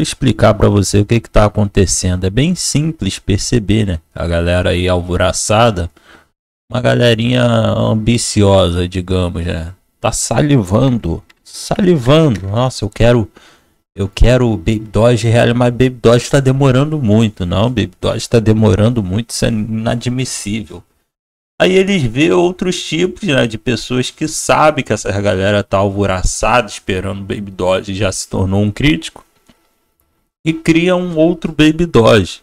explicar para você o que está acontecendo. É bem simples perceber, né? A galera aí alvoraçada, uma galerinha ambiciosa, digamos, né? Tá salivando, salivando. Nossa, eu quero, eu quero Baby Doge real, mas Baby Doge está demorando muito, não? Baby Doge está demorando muito, isso é inadmissível. Aí eles vê outros tipos né, de pessoas que sabem que essa galera tá alvoraçada esperando o Baby já se tornou um crítico e cria um outro Baby Doge.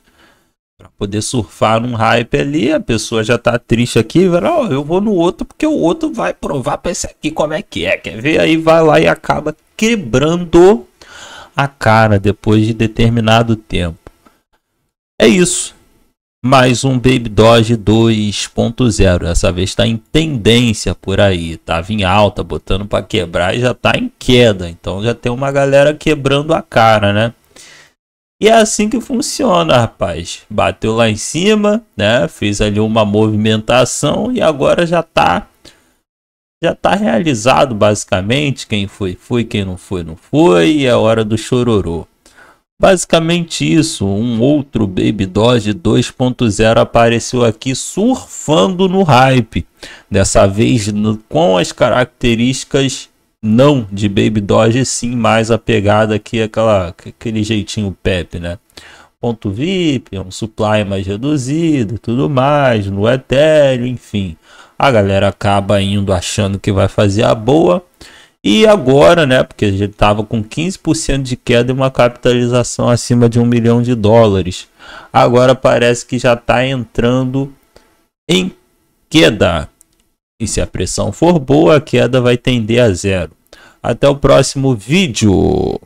Pra poder surfar um hype ali, a pessoa já tá triste aqui, vai, oh, eu vou no outro porque o outro vai provar pra esse aqui como é que é, quer ver? Aí vai lá e acaba quebrando a cara depois de determinado tempo. É isso. Mais um Baby Doge 2.0. Essa vez está em tendência por aí. Tava em alta, botando para quebrar e já está em queda. Então já tem uma galera quebrando a cara, né? E é assim que funciona, rapaz. Bateu lá em cima, né? Fez ali uma movimentação e agora já tá já tá realizado basicamente, quem foi foi, quem não foi não foi, e é hora do chororô. Basicamente isso, um outro Baby Doge 2.0 apareceu aqui surfando no hype, dessa vez no, com as características não de Baby Doge, sim mais a pegada aqui, aquela, aquele jeitinho Pepe, né? Ponto VIP, um supply mais reduzido, tudo mais, no Ethereum, enfim. A galera acaba indo achando que vai fazer a boa. E agora, né, porque a gente estava com 15% de queda e uma capitalização acima de um milhão de dólares. Agora parece que já está entrando em queda, e se a pressão for boa, a queda vai tender a zero. Até o próximo vídeo!